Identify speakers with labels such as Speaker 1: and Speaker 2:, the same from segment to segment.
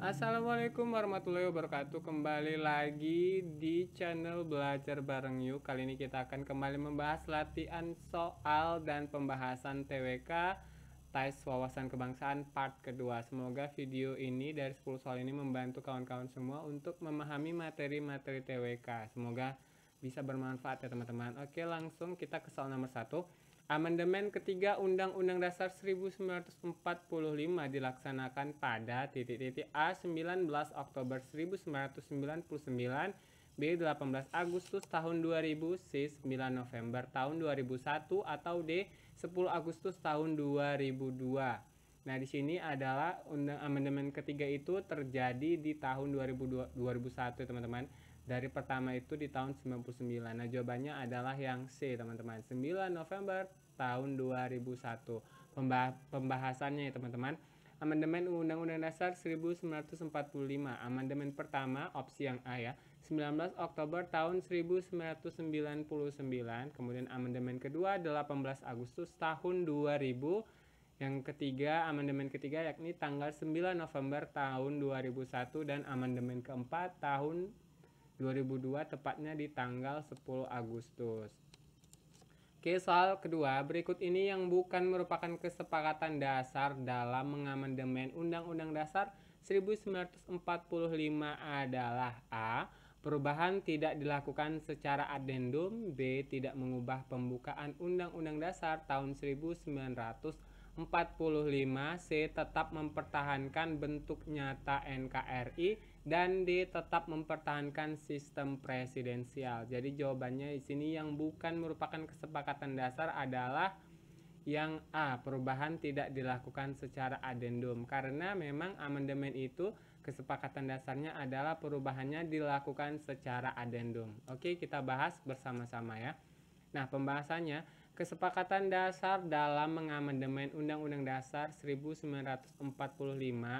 Speaker 1: Assalamualaikum warahmatullahi wabarakatuh Kembali lagi di channel Belajar Bareng You Kali ini kita akan kembali membahas latihan soal dan pembahasan TWK tais Wawasan Kebangsaan part kedua Semoga video ini dari 10 soal ini membantu kawan-kawan semua Untuk memahami materi-materi TWK Semoga bisa bermanfaat ya teman-teman Oke langsung kita ke soal nomor 1 Amandemen ketiga Undang-Undang Dasar 1945 dilaksanakan pada titik-titik A 19 Oktober 1999, B 18 Agustus tahun 2000, C 9 November tahun 2001 atau D 10 Agustus tahun 2002. Nah, di sini adalah undang amandemen ketiga itu terjadi di tahun 2002, 2001, teman-teman dari pertama itu di tahun 99. Nah, jawabannya adalah yang C, teman-teman. 9 November tahun 2001. Pembahasannya ya teman-teman. Amandemen Undang-Undang Dasar 1945. Amandemen pertama opsi yang A ya. 19 Oktober tahun 1999. Kemudian amandemen kedua 18 Agustus tahun 2000. Yang ketiga, amandemen ketiga yakni tanggal 9 November tahun 2001 dan amandemen keempat tahun 2002 tepatnya di tanggal 10 Agustus. Oke, soal kedua, berikut ini yang bukan merupakan kesepakatan dasar dalam mengamandemen Undang-Undang Dasar 1945 adalah A. Perubahan tidak dilakukan secara adendum, B. Tidak mengubah pembukaan Undang-Undang Dasar tahun 1945, C. Tetap mempertahankan bentuk nyata NKRI, dan ditetap mempertahankan sistem presidensial. Jadi jawabannya di sini yang bukan merupakan kesepakatan dasar adalah yang A, perubahan tidak dilakukan secara adendum karena memang amandemen itu kesepakatan dasarnya adalah perubahannya dilakukan secara adendum. Oke, kita bahas bersama-sama ya. Nah, pembahasannya kesepakatan dasar dalam mengamandemen Undang-Undang Dasar 1945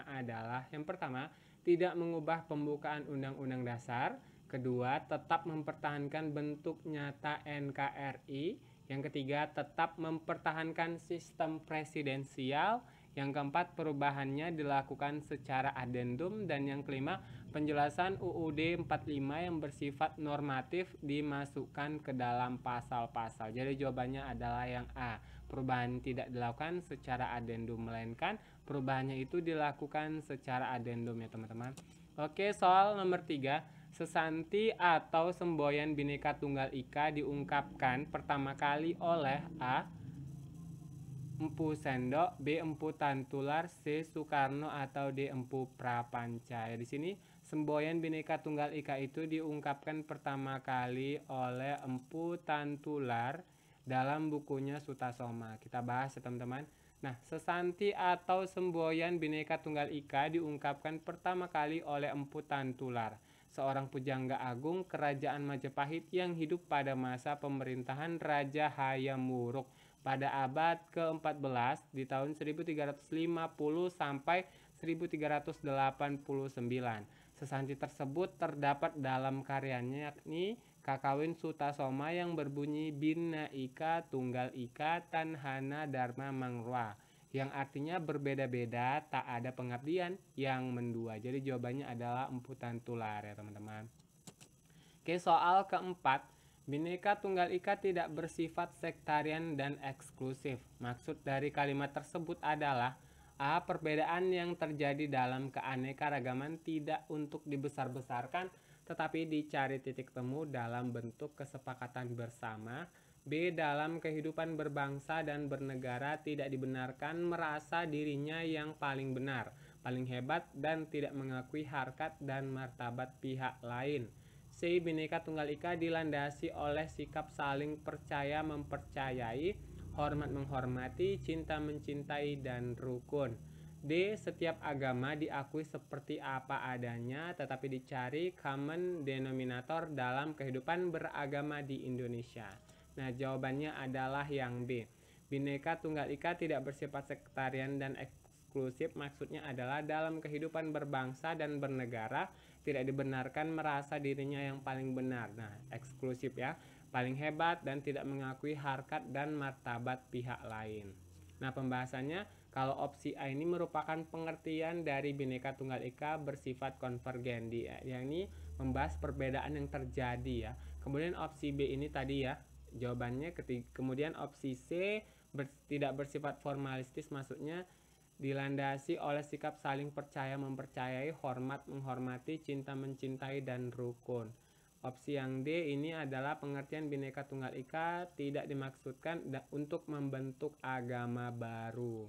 Speaker 1: adalah yang pertama, tidak mengubah pembukaan Undang-Undang Dasar. Kedua, tetap mempertahankan bentuk nyata NKRI. Yang ketiga, tetap mempertahankan sistem presidensial. Yang keempat, perubahannya dilakukan secara adendum dan yang kelima, penjelasan UUD 45 yang bersifat normatif dimasukkan ke dalam pasal-pasal. Jadi jawabannya adalah yang A. Perubahan tidak dilakukan secara adendum melainkan perubahannya itu dilakukan secara adendum ya teman-teman. Oke, soal nomor 3. Sesanti atau semboyan bineka tunggal ika diungkapkan pertama kali oleh A. Empu Sendok, B. Empu Tantular, C. Soekarno atau D. Empu Prapanca. Ya, di sini semboyan Bhinneka Tunggal Ika itu diungkapkan pertama kali oleh Empu Tantular, dalam bukunya Suta Soma. Kita bahas ya teman-teman. Nah, sesanti atau semboyan bineka tunggal ika diungkapkan pertama kali oleh Empu Tantular, seorang pujangga agung kerajaan Majapahit yang hidup pada masa pemerintahan Raja Hayam Wuruk pada abad ke-14 di tahun 1350 sampai 1389. Sesanti tersebut terdapat dalam karyanya yakni kakawin sutasoma yang berbunyi binna ika tunggal ika tanhana dharma mangroa, yang artinya berbeda-beda tak ada pengabdian yang mendua jadi jawabannya adalah emputan tular ya teman-teman oke soal keempat Bineka Tunggal Ika tidak bersifat sektarian dan eksklusif. Maksud dari kalimat tersebut adalah A. Perbedaan yang terjadi dalam keanekaragaman tidak untuk dibesar-besarkan tetapi dicari titik temu dalam bentuk kesepakatan bersama. B. Dalam kehidupan berbangsa dan bernegara tidak dibenarkan merasa dirinya yang paling benar, paling hebat, dan tidak mengakui harkat dan martabat pihak lain. C. Bineka Tunggal Ika dilandasi oleh sikap saling percaya mempercayai hormat menghormati, cinta mencintai, dan rukun. D. Setiap agama diakui seperti apa adanya, tetapi dicari common denominator dalam kehidupan beragama di Indonesia. Nah, jawabannya adalah yang B. Bineka Tunggal Ika tidak bersifat sektarian dan eksklusif, maksudnya adalah dalam kehidupan berbangsa dan bernegara tidak dibenarkan merasa dirinya yang paling benar. Nah, eksklusif ya paling hebat dan tidak mengakui harkat dan martabat pihak lain. Nah, pembahasannya kalau opsi A ini merupakan pengertian dari Bhinneka Tunggal Ika bersifat konvergen ya, ini membahas perbedaan yang terjadi ya. Kemudian opsi B ini tadi ya, jawabannya ketiga, kemudian opsi C ber, tidak bersifat formalistis maksudnya dilandasi oleh sikap saling percaya mempercayai, hormat menghormati, cinta mencintai dan rukun. Opsi yang D ini adalah pengertian bineka tunggal ika tidak dimaksudkan untuk membentuk agama baru.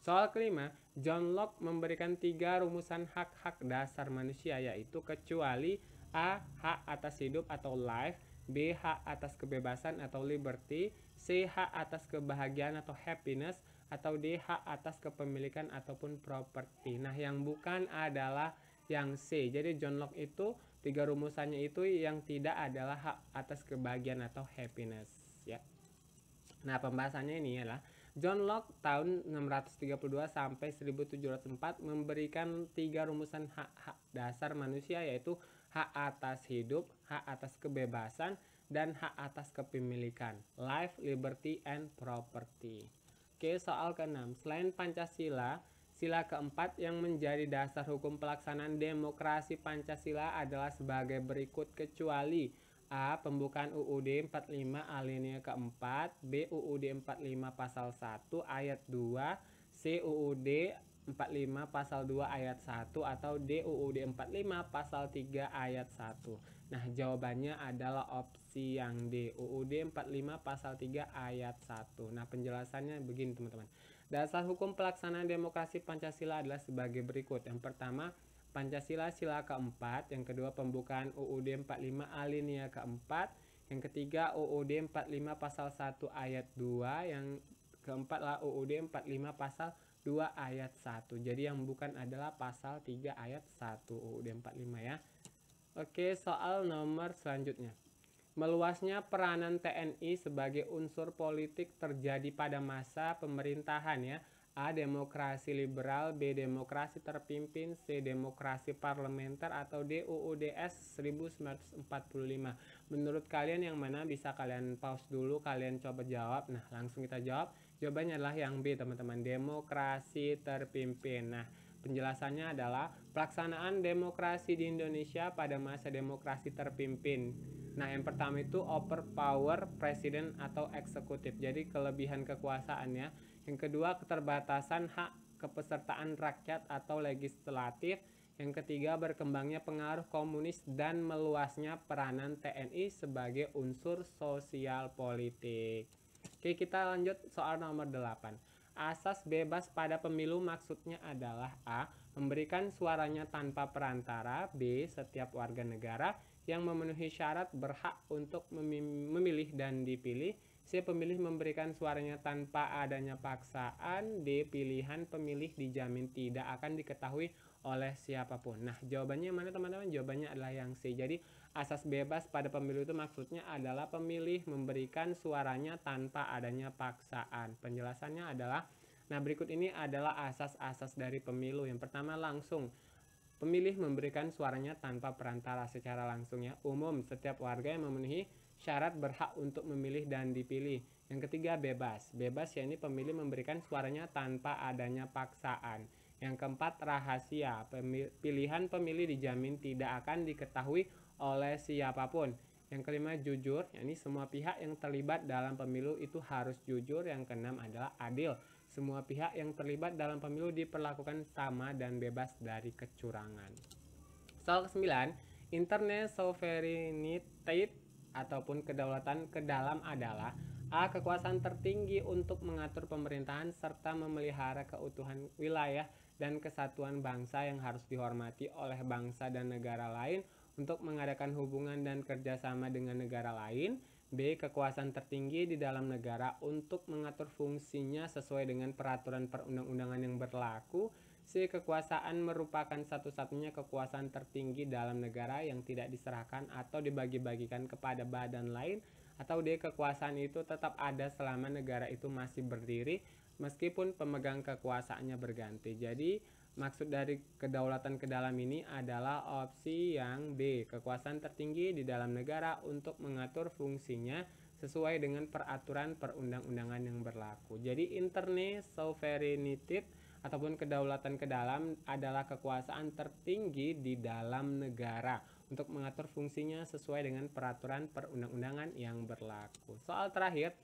Speaker 1: Soal kelima, John Locke memberikan tiga rumusan hak-hak dasar manusia yaitu kecuali A. Hak atas hidup atau life B. Hak atas kebebasan atau liberty C. Hak atas kebahagiaan atau happiness atau D. Hak atas kepemilikan ataupun properti. Nah, yang bukan adalah yang C. Jadi John Locke itu tiga rumusannya itu yang tidak adalah hak atas kebahagiaan atau happiness ya nah pembahasannya ini adalah John Locke tahun 632 sampai 1704 memberikan tiga rumusan hak-hak dasar manusia yaitu hak atas hidup, hak atas kebebasan, dan hak atas kepemilikan. Life, liberty, and property. Oke, soal keenam. Selain Pancasila, Sila keempat yang menjadi dasar hukum pelaksanaan demokrasi Pancasila adalah sebagai berikut kecuali A. Pembukaan UUD 45 alinea keempat B. UUD 45 pasal 1 ayat 2 C. UUD 45 pasal 2 ayat 1 atau D. UUD 45 pasal 3 ayat 1 Nah jawabannya adalah opsi yang D. UUD 45 pasal 3 ayat 1 Nah penjelasannya begini teman-teman Dasar hukum pelaksanaan demokrasi Pancasila adalah sebagai berikut. Yang pertama, Pancasila sila keempat. Yang kedua, pembukaan UUD 45 alinea keempat. Yang ketiga, UUD 45 pasal 1 ayat 2. Yang keempat lah UUD 45 pasal 2 ayat 1. Jadi yang bukan adalah pasal 3 ayat 1 UUD 45 ya. Oke, soal nomor selanjutnya. Meluasnya peranan TNI sebagai unsur politik terjadi pada masa pemerintahan ya. A. Demokrasi liberal, B. Demokrasi terpimpin, C. Demokrasi parlementer, atau D. UUDS 1945. Menurut kalian yang mana bisa kalian pause dulu, kalian coba jawab. Nah, langsung kita jawab. Jawabannya adalah yang B, teman-teman. Demokrasi terpimpin. Nah, penjelasannya adalah pelaksanaan demokrasi di Indonesia pada masa demokrasi terpimpin Nah, yang pertama itu power presiden atau eksekutif. Jadi kelebihan kekuasaannya. Yang kedua keterbatasan hak kepesertaan rakyat atau legislatif. Yang ketiga berkembangnya pengaruh komunis dan meluasnya peranan TNI sebagai unsur sosial politik. Oke, kita lanjut soal nomor 8. Asas bebas pada pemilu maksudnya adalah A. Memberikan suaranya tanpa perantara B. Setiap warga negara yang memenuhi syarat berhak untuk memilih dan dipilih. si Pemilih memberikan suaranya tanpa adanya paksaan. D. Pilihan pemilih dijamin tidak akan diketahui oleh siapapun. Nah, jawabannya mana teman-teman? Jawabannya adalah yang C. Jadi, asas bebas pada pemilu itu maksudnya adalah pemilih memberikan suaranya tanpa adanya paksaan. Penjelasannya adalah, nah berikut ini adalah asas-asas dari pemilu. Yang pertama langsung, Pemilih memberikan suaranya tanpa perantara secara langsung ya. Umum, setiap warga yang memenuhi syarat berhak untuk memilih dan dipilih. Yang ketiga, bebas. Bebas yakni pemilih memberikan suaranya tanpa adanya paksaan. Yang keempat, rahasia. Pilihan pemilih dijamin tidak akan diketahui oleh siapapun. Yang kelima jujur, yakni semua pihak yang terlibat dalam pemilu itu harus jujur. Yang keenam adalah adil. Semua pihak yang terlibat dalam pemilu diperlakukan sama dan bebas dari kecurangan. Soal ke-9, internet sovereignty ataupun kedaulatan ke dalam adalah A. Kekuasaan tertinggi untuk mengatur pemerintahan serta memelihara keutuhan wilayah dan kesatuan bangsa yang harus dihormati oleh bangsa dan negara lain untuk mengadakan hubungan dan kerjasama dengan negara lain. B. Kekuasaan tertinggi di dalam negara untuk mengatur fungsinya sesuai dengan peraturan perundang-undangan yang berlaku. C. Kekuasaan merupakan satu-satunya kekuasaan tertinggi dalam negara yang tidak diserahkan atau dibagi-bagikan kepada badan lain. Atau D. Kekuasaan itu tetap ada selama negara itu masih berdiri meskipun pemegang kekuasaannya berganti. Jadi, Maksud dari kedaulatan ke dalam ini adalah opsi yang B, kekuasaan tertinggi di dalam negara untuk mengatur fungsinya sesuai dengan peraturan perundang-undangan yang berlaku. Jadi interne sovereignty ataupun kedaulatan ke dalam adalah kekuasaan tertinggi di dalam negara untuk mengatur fungsinya sesuai dengan peraturan perundang-undangan yang berlaku. Soal terakhir,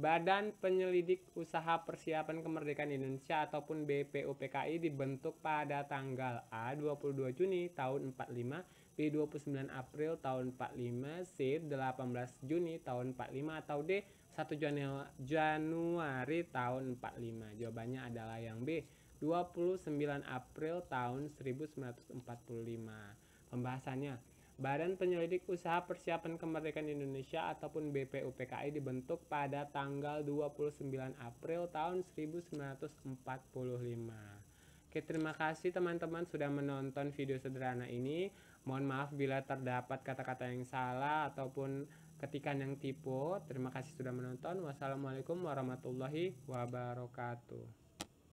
Speaker 1: Badan Penyelidik Usaha Persiapan Kemerdekaan Indonesia ataupun BPUPKI dibentuk pada tanggal A 22 Juni tahun 45, B 29 April tahun 45, C 18 Juni tahun 45 atau D 1 Januari, Januari tahun 45. Jawabannya adalah yang B 29 April tahun 1945. Pembahasannya Badan Penyelidik Usaha Persiapan Kemerdekaan Indonesia ataupun BPUPKI dibentuk pada tanggal 29 April tahun 1945. Oke, terima kasih teman-teman sudah menonton video sederhana ini. Mohon maaf bila terdapat kata-kata yang salah ataupun ketikan yang tipu. Terima kasih sudah menonton. Wassalamualaikum warahmatullahi wabarakatuh.